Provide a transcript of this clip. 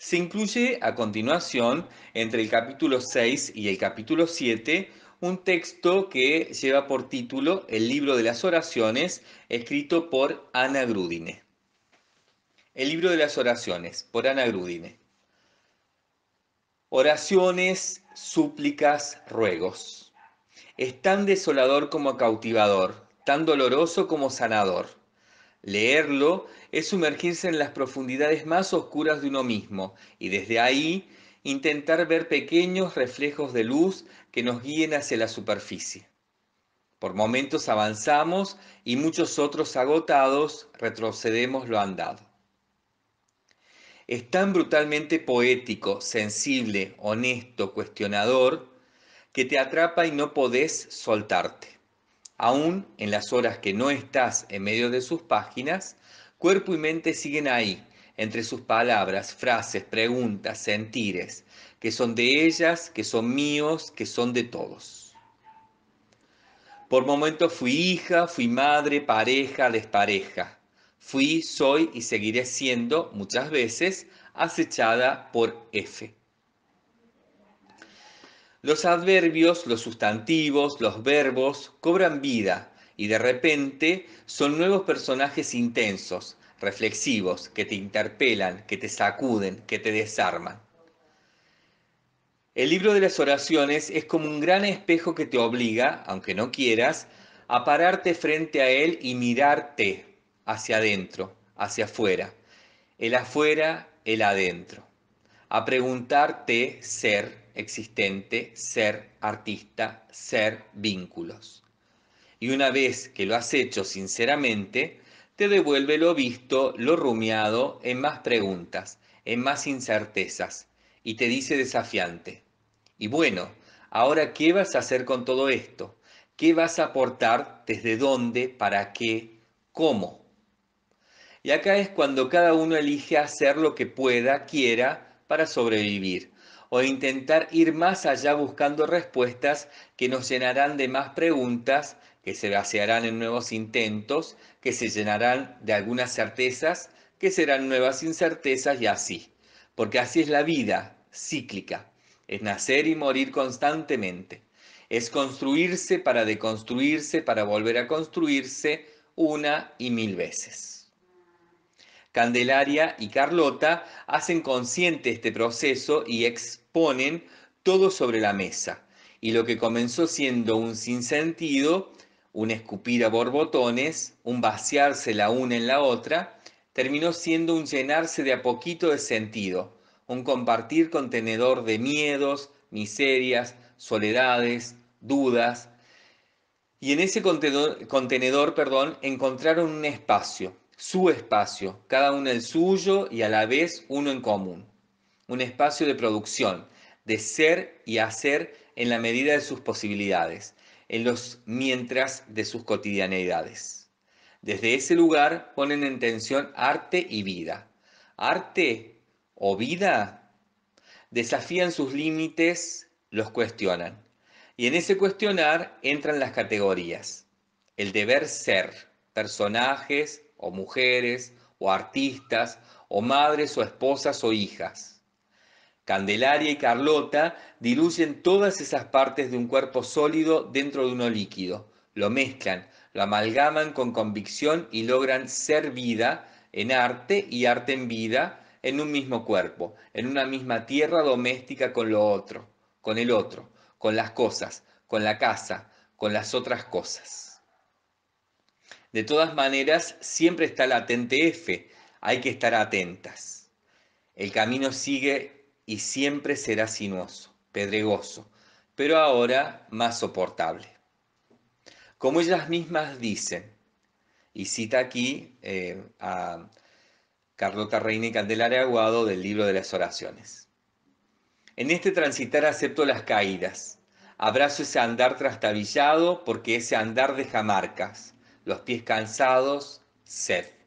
Se incluye a continuación, entre el capítulo 6 y el capítulo 7, un texto que lleva por título El libro de las oraciones, escrito por Ana Grudine. El libro de las oraciones, por Ana Grudine. Oraciones, súplicas, ruegos. Es tan desolador como cautivador, tan doloroso como sanador Leerlo es sumergirse en las profundidades más oscuras de uno mismo y desde ahí intentar ver pequeños reflejos de luz que nos guíen hacia la superficie. Por momentos avanzamos y muchos otros agotados retrocedemos lo andado. Es tan brutalmente poético, sensible, honesto, cuestionador, que te atrapa y no podés soltarte. Aún en las horas que no estás en medio de sus páginas, cuerpo y mente siguen ahí, entre sus palabras, frases, preguntas, sentires, que son de ellas, que son míos, que son de todos. Por momentos fui hija, fui madre, pareja, despareja. Fui, soy y seguiré siendo muchas veces acechada por F. Los adverbios, los sustantivos, los verbos cobran vida y de repente son nuevos personajes intensos, reflexivos, que te interpelan, que te sacuden, que te desarman. El libro de las oraciones es como un gran espejo que te obliga, aunque no quieras, a pararte frente a él y mirarte hacia adentro, hacia afuera, el afuera, el adentro a preguntarte ser existente, ser artista, ser vínculos. Y una vez que lo has hecho sinceramente, te devuelve lo visto, lo rumiado, en más preguntas, en más incertezas, y te dice desafiante. Y bueno, ahora, ¿qué vas a hacer con todo esto? ¿Qué vas a aportar? ¿Desde dónde? ¿Para qué? ¿Cómo? Y acá es cuando cada uno elige hacer lo que pueda, quiera, para sobrevivir o intentar ir más allá buscando respuestas que nos llenarán de más preguntas, que se basearán en nuevos intentos, que se llenarán de algunas certezas, que serán nuevas incertezas y así. Porque así es la vida, cíclica. Es nacer y morir constantemente. Es construirse para deconstruirse, para volver a construirse una y mil veces. Candelaria y Carlota hacen consciente este proceso y exponen todo sobre la mesa. Y lo que comenzó siendo un sinsentido, un escupir a borbotones, un vaciarse la una en la otra, terminó siendo un llenarse de a poquito de sentido, un compartir contenedor de miedos, miserias, soledades, dudas. Y en ese contenedor, contenedor perdón, encontraron un espacio, su espacio, cada uno el suyo y a la vez uno en común. Un espacio de producción, de ser y hacer en la medida de sus posibilidades, en los mientras de sus cotidianeidades. Desde ese lugar ponen en tensión arte y vida. Arte o vida desafían sus límites, los cuestionan. Y en ese cuestionar entran las categorías, el deber ser, personajes, o mujeres, o artistas, o madres, o esposas, o hijas. Candelaria y Carlota diluyen todas esas partes de un cuerpo sólido dentro de uno líquido, lo mezclan, lo amalgaman con convicción y logran ser vida en arte y arte en vida en un mismo cuerpo, en una misma tierra doméstica con lo otro, con el otro, con las cosas, con la casa, con las otras cosas. De todas maneras, siempre está latente F, hay que estar atentas. El camino sigue y siempre será sinuoso, pedregoso, pero ahora más soportable. Como ellas mismas dicen, y cita aquí eh, a Carlota Reina y Candelaria Aguado del libro de las oraciones. En este transitar acepto las caídas, abrazo ese andar trastabillado porque ese andar deja marcas, los pies cansados, sed.